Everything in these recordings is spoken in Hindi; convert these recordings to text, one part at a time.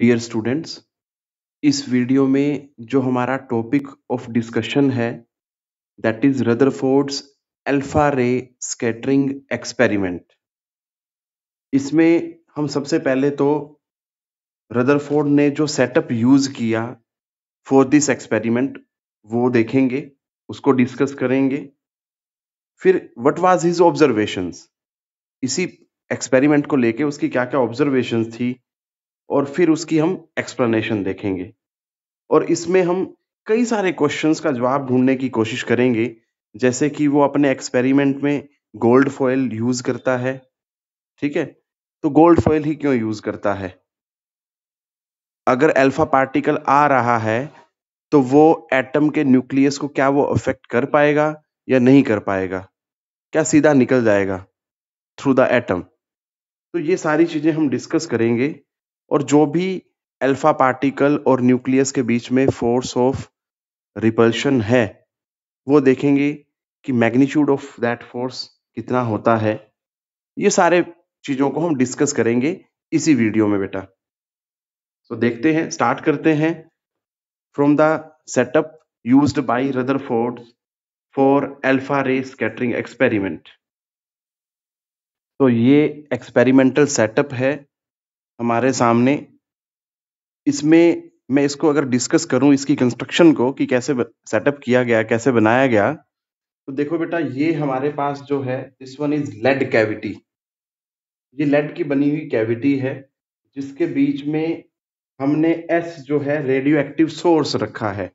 डियर स्टूडेंट्स इस वीडियो में जो हमारा टॉपिक ऑफ डिस्कशन है that is Rutherford's alpha ray scattering experiment इसमें हम सबसे पहले तो रदरफोर्ड ने जो सेटअप यूज किया फॉर दिस एक्सपेरिमेंट वो देखेंगे उसको डिस्कस करेंगे फिर वट वाज हिज ऑब्जर्वेशंस इसी एक्सपेरिमेंट को लेके उसकी क्या क्या ऑब्जर्वेशंस थी और फिर उसकी हम एक्सप्लेनेशन देखेंगे और इसमें हम कई सारे क्वेश्चंस का जवाब ढूंढने की कोशिश करेंगे जैसे कि वो अपने एक्सपेरिमेंट में गोल्ड फॉयल यूज करता है ठीक है तो गोल्ड फॉयल ही क्यों यूज करता है अगर अल्फा पार्टिकल आ रहा है तो वो एटम के न्यूक्लियस को क्या वो अफेक्ट कर पाएगा या नहीं कर पाएगा क्या सीधा निकल जाएगा थ्रू द एटम तो ये सारी चीजें हम डिस्कस करेंगे और जो भी अल्फा पार्टिकल और न्यूक्लियस के बीच में फोर्स ऑफ रिपल्शन है वो देखेंगे कि मैग्नीट्यूड ऑफ दैट फोर्स कितना होता है ये सारे चीज़ों को हम डिस्कस करेंगे इसी वीडियो में बेटा तो so, देखते हैं स्टार्ट करते हैं from the setup use by Rutherford alpha ray scattering experiment तो ये एक्सपेरिमेंटल सेटअप है हमारे सामने इसमें मैं इसको अगर डिस्कस करूं इसकी कंस्ट्रक्शन को कि कैसे सेटअप किया गया कैसे बनाया गया तो देखो बेटा ये हमारे पास जो है this one is lead cavity ये लेड की बनी हुई कैविटी है जिसके बीच में हमने एस जो है रेडियो एक्टिव सोर्स रखा है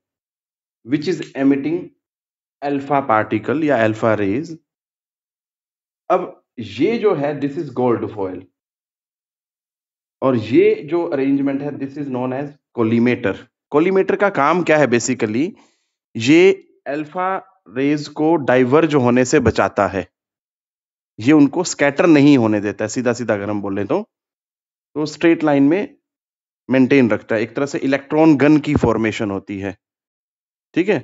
which is emitting alpha particle या एल्फा रेज अब ये जो है दिस इज गोल्ड फॉयल और ये जो अरेंजमेंट है this is known as collimator collimator का काम क्या है बेसिकली ये अल्फा रेज को डाइवर्ज होने से बचाता है ये उनको स्कैटर नहीं होने देता है सीधा सीधा अगर हम बोले तो तो स्ट्रेट लाइन में मेंटेन रखता है एक तरह से इलेक्ट्रॉन गन की फॉर्मेशन होती है ठीक है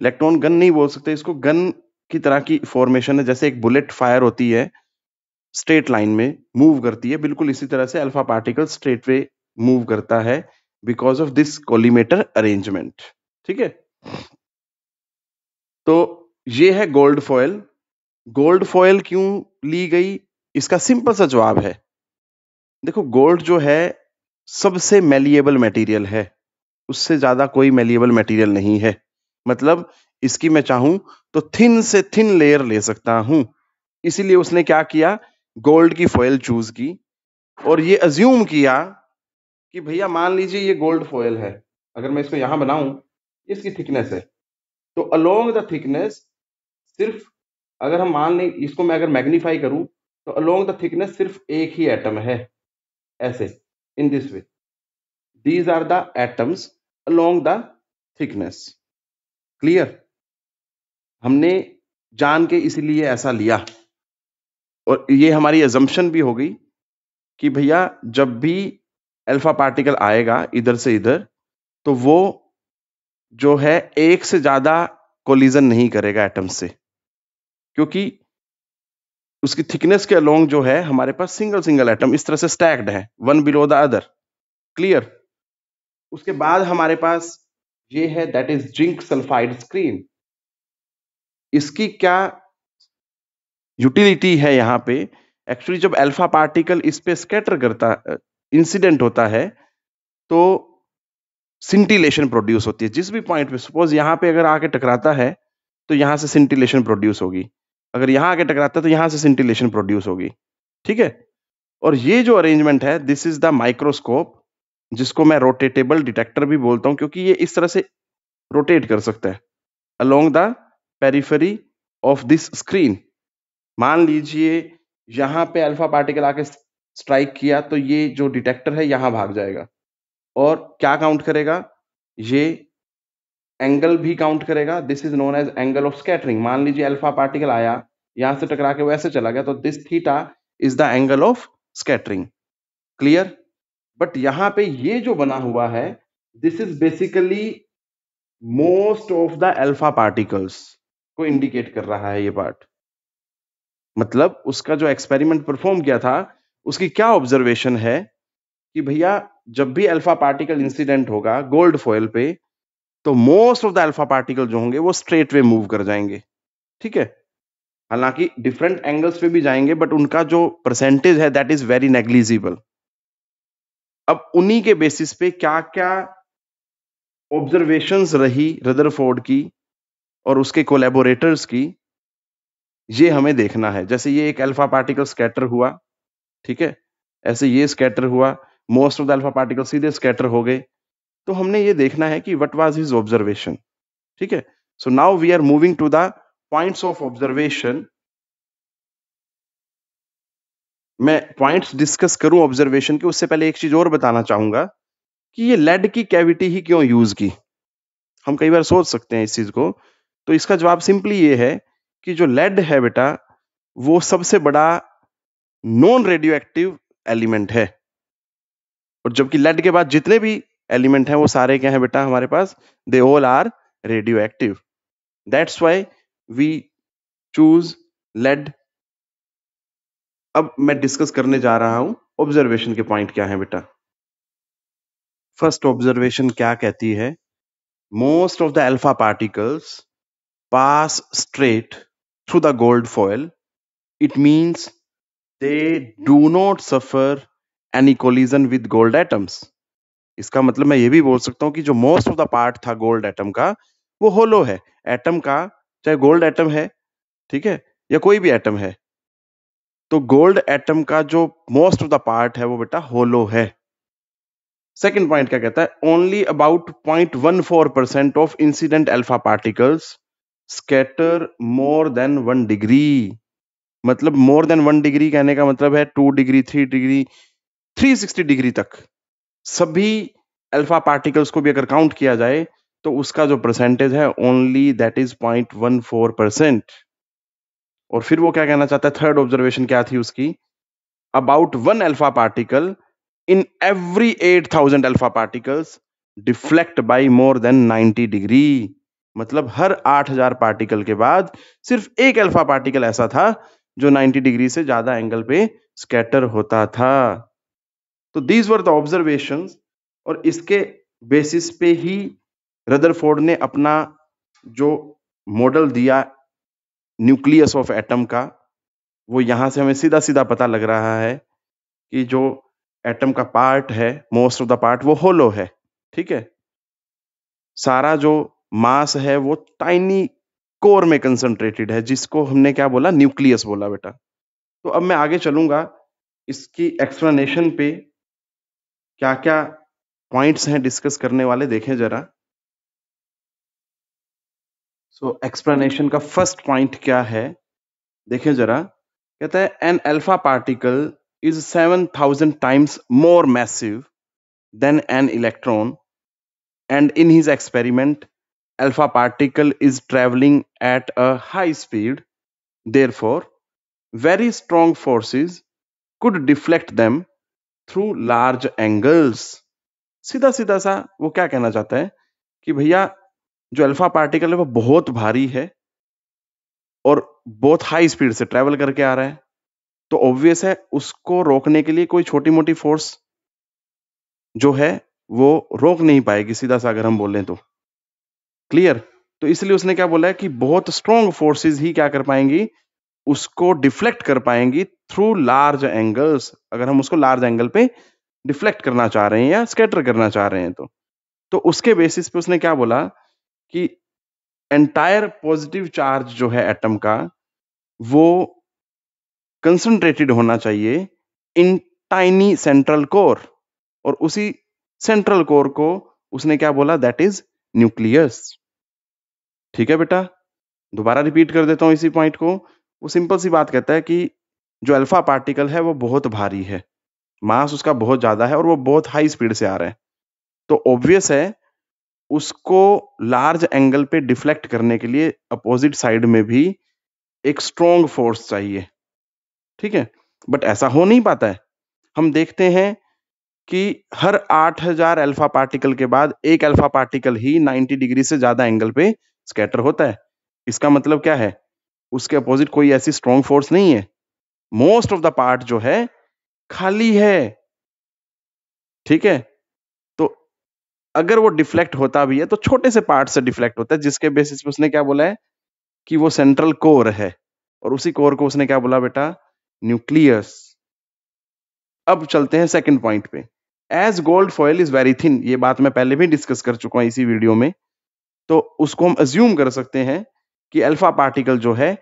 इलेक्ट्रॉन गन नहीं बोल सकते इसको गन की तरह की फॉर्मेशन है जैसे एक बुलेट फायर होती है स्ट्रेट लाइन में मूव करती है बिल्कुल इसी तरह से alpha particle straight way move करता है because of this collimator arrangement ठीक है तो ये है गोल्ड फॉयल गोल्ड फॉयल क्यों ली गई इसका सिंपल सा जवाब है देखो गोल्ड जो है सबसे मेलिएबल मटेरियल है उससे ज्यादा कोई मेलिएबल मटेरियल नहीं है मतलब इसकी मैं चाहूं तो थिन से थिन लेयर ले सकता हूं इसीलिए उसने क्या किया गोल्ड की फॉयल चूज की और ये अज्यूम किया कि भैया मान लीजिए ये गोल्ड फॉयल है अगर मैं इसको यहां बनाऊं इसकी थिकनेस है तो अलोंग द थिकनेस सिर्फ अगर हम मान लें इसको मैं अगर मैग्नीफाई करूं तो अलोंग द थिकनेस सिर्फ एक ही एटम है ऐसे in this way these are the atoms along the thickness clear हमने जान के इसलिए ऐसा लिया और ये हमारी एजम्पन भी हो गई कि भैया जब भी अल्फा पार्टिकल आएगा इधर से इधर तो वो जो है एक से ज्यादा कोलिजन नहीं करेगा एटम से क्योंकि उसकी थिकनेस के अलोंग जो है हमारे पास सिंगल सिंगल एटम इस तरह से स्टैक्ड है one below the other clear उसके बाद हमारे पास ये है that is zinc sulphide screen इसकी क्या यूटिलिटी है यहाँ पे एक्चुअली जब अल्फा पार्टिकल इस पे स्कैटर करता इंसिडेंट होता है तो सिंटिलेशन प्रोड्यूस होती है जिस भी पॉइंट पे सपोज यहाँ पे अगर आके टकराता है तो यहाँ से सिंटिलेशन प्रोड्यूस होगी अगर यहाँ आके टकराता है तो यहाँ से सिंटिलेशन प्रोड्यूस होगी ठीक है और ये जो अरेंजमेंट है दिस इज द माइक्रोस्कोप जिसको मैं रोटेटेबल डिटेक्टर भी बोलता हूँ क्योंकि ये इस तरह से रोटेट कर सकता है along the periphery of this screen मान लीजिए यहाँ पे अल्फा पार्टिकल आके स्ट्राइक किया तो ये जो डिटेक्टर है यहाँ भाग जाएगा और क्या काउंट करेगा ये एंगल भी काउंट करेगा this is known as angle of scattering मान लीजिए अल्फा पार्टिकल आया यहाँ से टकरा के वैसे चला गया तो this theta is the angle of scattering clear but यहाँ पे ये जो बना हुआ है this is basically most of the alpha particles को इंडिकेट कर रहा है ये पार्ट मतलब उसका जो एक्सपेरिमेंट परफॉर्म किया था उसकी क्या ऑब्जर्वेशन है कि भैया जब भी अल्फा पार्टिकल इंसिडेंट होगा गोल्ड फॉयल पे तो most of the alpha particle जो होंगे वो स्ट्रेट वे मूव कर जाएंगे ठीक है हालांकि डिफरेंट एंगल्स पे भी जाएंगे बट उनका जो परसेंटेज है दैट इज वेरी नेग्लिजिबल अब उन्हीं के बेसिस पे क्या क्या ऑब्जर्वेशंस रही रदरफोर्ड की और उसके कोलेबोरेटर्स की ये हमें देखना है जैसे ये एक अल्फा पार्टिकल स्कैटर हुआ ठीक है ऐसे ये स्कैटर हुआ most of the alpha particle सीधे स्कैटर हो गए तो हमने ये देखना है कि वट वॉज हिज ऑब्जर्वेशन ठीक है so now we are moving to the points of observation मैं पॉइंट्स डिस्कस करूं ऑब्जर्वेशन के उससे पहले एक चीज और बताना चाहूंगा कि ये लेड की कैविटी ही क्यों यूज की हम कई बार सोच सकते हैं इस चीज को तो इसका जवाब सिंपली ये है कि जो लेड है बेटा वो सबसे बड़ा नॉन रेडियो एक्टिव एलिमेंट है और जबकि लेड के बाद जितने भी एलिमेंट हैं वो सारे क्या हैं बेटा हमारे पास they all are radioactive that's why we choose lead अब मैं डिस्कस करने जा रहा हूं ऑब्जर्वेशन के पॉइंट क्या है बेटा फर्स्ट ऑब्जर्वेशन क्या कहती है most of the alpha particles pass straight through the gold foil, it means they do not suffer any collision with gold atoms. इसका मतलब मैं ये भी बोल सकता हूँ कि जो मोस्ट ऑफ द पार्ट था गोल्ड एटम का वो होलो है एटम का चाहे गोल्ड एटम है ठीक है या कोई भी एटम है तो गोल्ड एटम का जो मोस्ट ऑफ द पार्ट है वो बेटा होलो है सेकेंड पॉइंट क्या कहता है only about point one four percent of incident alpha particles scatter more than one degree मतलब मोर देन वन डिग्री कहने का मतलब है two degree three degree three sixty degree तक सभी अल्फा पार्टिकल्स को भी अगर काउंट किया जाए तो उसका जो परसेंटेज है only that is point one four percent और फिर वो क्या कहना चाहता है थर्ड ऑब्जर्वेशन क्या थी उसकी about one alpha particle in every eight thousand alpha particles deflect by more than ninety degree मतलब हर 8000 पार्टिकल के बाद सिर्फ एक अल्फा पार्टिकल ऐसा था जो 90 डिग्री से ज्यादा एंगल पे स्कैटर होता था तो दीज वर द ऑब्जर्वेशन और इसके बेसिस पे ही रदरफोर्ड ने अपना जो मॉडल दिया न्यूक्लियस ऑफ एटम का वो यहां से हमें सीधा सीधा पता लग रहा है कि जो एटम का पार्ट है मोस्ट ऑफ द पार्ट वो होलो है ठीक है सारा जो मास है वो टाइनी कोर में कंसंट्रेटेड है जिसको हमने क्या बोला न्यूक्लियस बोला बेटा तो अब मैं आगे चलूंगा इसकी एक्सप्लेनेशन पे क्या क्या पॉइंट्स हैं डिस्कस करने वाले देखें जरा सो एक्सप्लेनेशन का फर्स्ट पॉइंट क्या है देखें जरा कहता है an alpha particle is seven thousand times more massive than an electron and in his experiment alpha particle is traveling at a high speed. Therefore, very strong forces could deflect them through large angles. सीधा सीधा सा वो क्या कहना चाहता है कि भैया जो अल्फा पार्टिकल है वो बहुत भारी है और बहुत हाई स्पीड से ट्रेवल करके आ रहा है तो ऑब्वियस है उसको रोकने के लिए कोई छोटी मोटी फोर्स जो है वो रोक नहीं पाएगी सीधा सा अगर हम बोलें तो क्लियर तो इसलिए उसने क्या बोला है कि बहुत स्ट्रॉन्ग फोर्सेस ही क्या कर पाएंगी उसको डिफ्लेक्ट कर पाएंगी थ्रू लार्ज एंगल्स अगर हम उसको लार्ज एंगल पे डिफ्लेक्ट करना चाह रहे हैं या स्केटर करना चाह रहे हैं तो तो उसके बेसिस पे उसने क्या बोला कि एंटायर पॉजिटिव चार्ज जो है एटम का वो कंसंट्रेटेड होना चाहिए इन टाइनी सेंट्रल कोर और उसी सेंट्रल कोर को उसने क्या बोला दैट इज न्यूक्लियस ठीक है बेटा दोबारा रिपीट कर देता हूं इसी पॉइंट को वो सिंपल सी बात कहता है कि जो अल्फा पार्टिकल है वो बहुत भारी है मास उसका बहुत ज़्यादा है और वो बहुत हाई स्पीड से आ रहा है तो ऑब्वियस है उसको लार्ज एंगल पे डिफ्लेक्ट करने के लिए अपोजिट साइड में भी एक स्ट्रॉन्ग फोर्स चाहिए ठीक है बट ऐसा हो नहीं पाता है हम देखते हैं कि हर 8000 अल्फा पार्टिकल के बाद एक अल्फा पार्टिकल ही 90 डिग्री से ज्यादा एंगल पे स्कैटर होता है इसका मतलब क्या है उसके अपोजिट कोई ऐसी स्ट्रॉन्ग फोर्स नहीं है मोस्ट ऑफ द पार्ट जो है खाली है ठीक है तो अगर वो डिफ्लेक्ट होता भी है तो छोटे से पार्ट से डिफ्लेक्ट होता है जिसके बेसिस पे उसने क्या बोला है कि वो सेंट्रल कोर है और उसी कोर को उसने क्या बोला बेटा न्यूक्लियस अब चलते हैं सेकंड पॉइंट पे as gold foil is very thin ये बात मैं पहले भी डिस्कस कर चुका हूँ इसी वीडियो में तो उसको हम अज्यूम कर सकते हैं कि अल्फा पार्टिकल जो है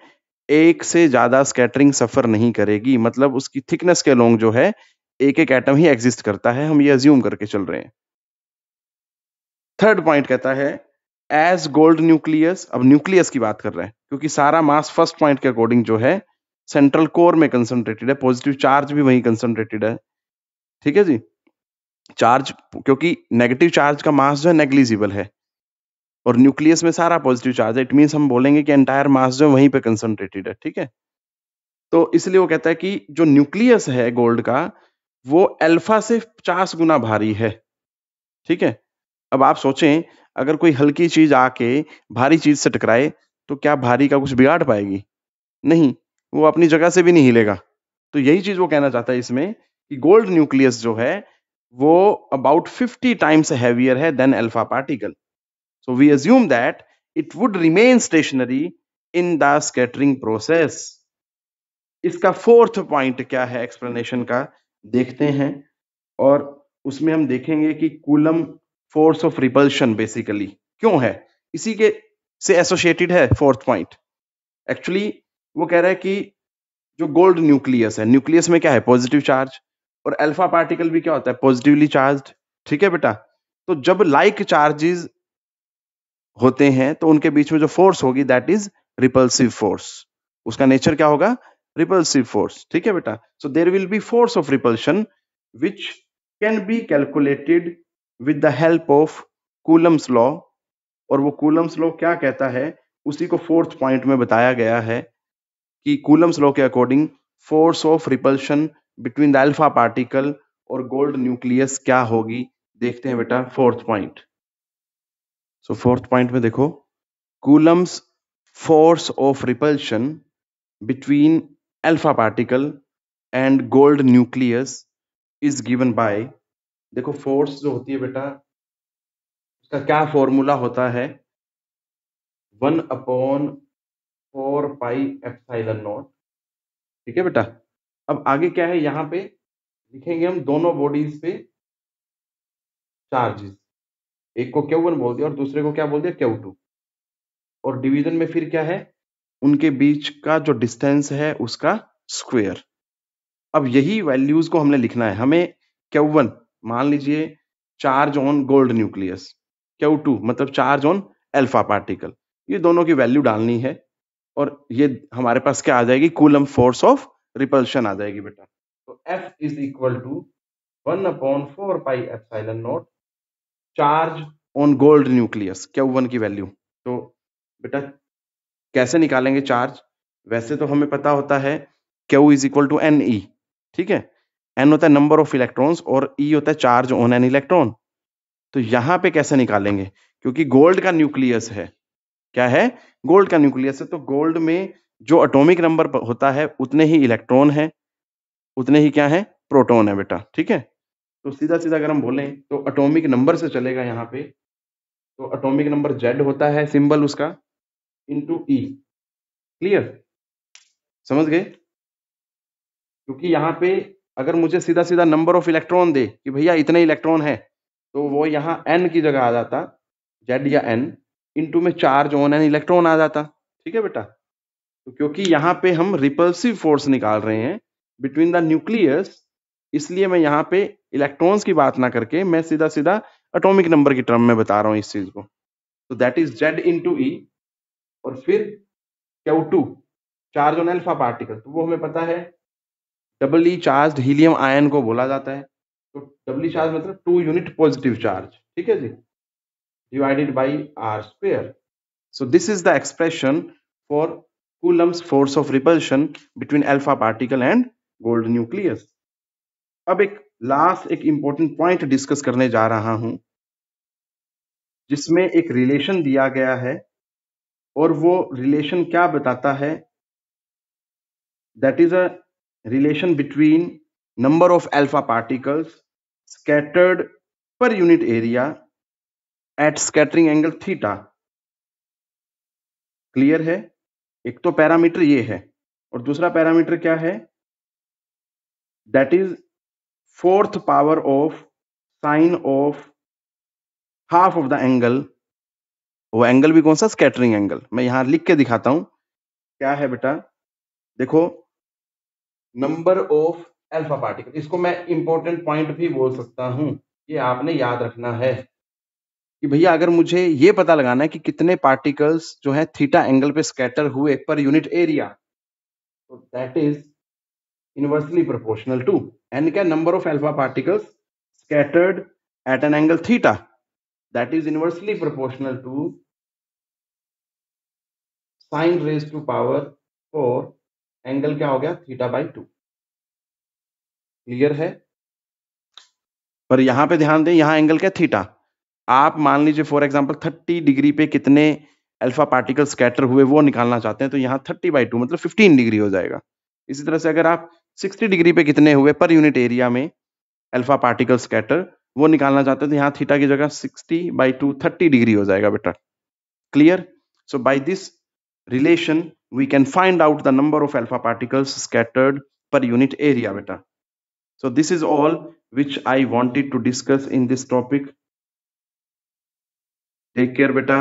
एक से ज्यादा स्कैटरिंग सफर नहीं करेगी मतलब उसकी थिकनेस के अलोंग जो है एक एक एटम ही एग्जिस्ट करता है हम ये अज्यूम करके चल रहे हैं थर्ड पॉइंट कहता है एज गोल्ड न्यूक्लियस अब न्यूक्लियस की बात कर रहे हैं क्योंकि सारा मास फर्स्ट पॉइंट के अकॉर्डिंग जो है सेंट्रल कोर में कंसंट्रेटेड है पॉजिटिव चार्ज भी वहीं कंसंट्रेटेड है ठीक है जी चार्ज क्योंकि नेगेटिव चार्ज का मास जो है नेग्लिजिबल है और न्यूक्लियस में सारा पॉजिटिव चार्ज है इट मीन्स हम बोलेंगे कि एंटायर मास जो है वहीं पे कंसंट्रेटेड है ठीक है तो इसलिए वो कहता है कि जो न्यूक्लियस है गोल्ड का वो अल्फा से पचास गुना भारी है ठीक है अब आप सोचें अगर कोई हल्की चीज आके भारी चीज से टकराए तो क्या भारी का कुछ बिगाड़ पाएगी नहीं वो अपनी जगह से भी नहीं हिलेगा तो यही चीज वो कहना चाहता है इसमें कि गोल्ड न्यूक्लियस जो है वो अबाउट 50 टाइम्स हैवियर है than alpha particle so we assume that it would remain stationary in the scattering process इसका फोर्थ पॉइंट क्या है एक्सप्लेनेशन का देखते हैं और उसमें हम देखेंगे कि Coulomb force of repulsion basically क्यों है इसी के से एसोसिएटेड है फोर्थ पॉइंट एक्चुअली वो कह रहा है कि जो गोल्ड न्यूक्लियस है न्यूक्लियस में क्या है पॉजिटिव चार्ज और अल्फा पार्टिकल भी क्या होता है पॉजिटिवली चार्ज ठीक है बेटा तो जब लाइक like चार्जेस होते हैं तो उनके बीच में जो फोर्स होगी दैट इज रिपल्सिव फोर्स उसका नेचर क्या होगा रिपल्सिव फोर्स ठीक है बेटा so there will be force of repulsion which can be calculated with the help of Coulomb's law और वो कूलम्स लॉ क्या कहता है उसी को फोर्थ पॉइंट में बताया गया है कि कूलम्स लॉ के according force of repulsion between the alpha particle और गोल्ड न्यूक्लियस क्या होगी देखते हैं बेटा fourth point so fourth point में देखो Coulomb's force of repulsion between alpha particle and gold nucleus is given by देखो फोर्स जो होती है बेटा उसका क्या फॉर्मूला होता है one upon four pi epsilon naught ठीक है बेटा अब आगे क्या है यहाँ पे लिखेंगे हम दोनों बॉडीज पे चार्जेस एक को क्यू वन बोल दिया और दूसरे को क्या बोल दिया क्यू टू और डिवीजन में फिर क्या है उनके बीच का जो डिस्टेंस है उसका स्क्वेयर अब यही वैल्यूज को हमने लिखना है हमें क्यू मान लीजिए charge on gold nucleus Q two मतलब चार्ज ऑन एल्फा पार्टिकल ये दोनों की वैल्यू डालनी है और ये हमारे पास क्या आ जाएगी कूलम फोर्स ऑफ रिपल्शन आ जाएगी बेटा तो F is equal to one upon four pi epsilon naught charge on gold nucleus क्या वन की वैल्यू तो बेटा कैसे निकालेंगे चार्ज वैसे तो हमें पता होता है Q is equal to N E ठीक है एन होता है नंबर ऑफ इलेक्ट्रॉन्स और ई e होता है चार्ज ऑन एन इलेक्ट्रॉन तो यहां पे कैसे निकालेंगे क्योंकि गोल्ड का न्यूक्लियस है क्या है गोल्ड का न्यूक्लियस है तो गोल्ड में जो एटॉमिक नंबर होता है उतने ही इलेक्ट्रॉन है उतने ही क्या है प्रोटोन है बेटा ठीक है तो सीधा सीधा अगर हम बोलें तो एटॉमिक नंबर से चलेगा यहाँ पे तो एटॉमिक नंबर जेड होता है सिंबल उसका इंटू ई क्लियर समझ गए क्योंकि यहाँ पे अगर मुझे सीधा सीधा नंबर ऑफ इलेक्ट्रॉन दे कि भैया इतने इलेक्ट्रॉन है तो वो यहाँ एन की जगह आ जाता जेड या एन इंटू में चार्ज ऑन एन इलेक्ट्रॉन आ जाता ठीक है बेटा तो क्योंकि यहाँ पे हम रिपल्सिव फोर्स निकाल रहे हैं बिटवीन द न्यूक्लियस इसलिए मैं यहाँ पे इलेक्ट्रॉन्स की बात ना करके मैं सीधा सीधा एटॉमिक नंबर की टर्म में बता रहा हूँ इस चीज को तो that is Z into E और फिर Q two charge on alpha particle तो वो हमें पता है double E charge helium ion को बोला जाता है तो डबल ई चार्ज मतलब टू यूनिट पॉजिटिव चार्ज ठीक है जी divided by R square so this is the expression for Coulomb's force of repulsion between alpha particle and gold nucleus अब एक लास्ट एक इंपॉर्टेंट पॉइंट डिस्कस करने जा रहा हूं जिसमें एक रिलेशन दिया गया है और वो रिलेशन क्या बताता है that is a relation between number of alpha particles scattered per unit area at scattering angle theta clear है एक तो पैरामीटर ये है और दूसरा पैरामीटर क्या है that is fourth power of sine of half of the angle वो एंगल भी कौन सा स्कैटरिंग एंगल मैं यहां लिख के दिखाता हूं क्या है बेटा देखो नंबर ऑफ अल्फा पार्टिकल इसको मैं इंपॉर्टेंट पॉइंट भी बोल सकता हूं ये आपने याद रखना है कि भैया अगर मुझे ये पता लगाना है कि कितने पार्टिकल्स जो है थीटा एंगल पे स्कैटर हुए पर यूनिट एरिया तो that is inversely proportional to N क्या number of alpha particles scattered at an angle theta that is inversely proportional to sine raise to power four angle क्या हो गया थीटा बाई टू क्लियर है पर यहां पे ध्यान दें यहां एंगल क्या थीटा आप मान लीजिए फॉर एग्जाम्पल थर्टी डिग्री पे कितने अल्फा पार्टिकल स्कैटर हुए वो निकालना चाहते हैं तो यहाँ थर्टी बाई टू मतलब फिफ्टीन डिग्री हो जाएगा इसी तरह से अगर आप सिक्सटी डिग्री पे कितने हुए पर यूनिट एरिया में अल्फा पार्टिकल स्कैटर वो निकालना चाहते हैं तो यहाँ थीटा की जगह sixty by two thirty degree हो जाएगा बेटा clear so by this relation we can find out the number of alpha particles scattered per unit area बेटा so this is all which I wanted to discuss in this topic take care beta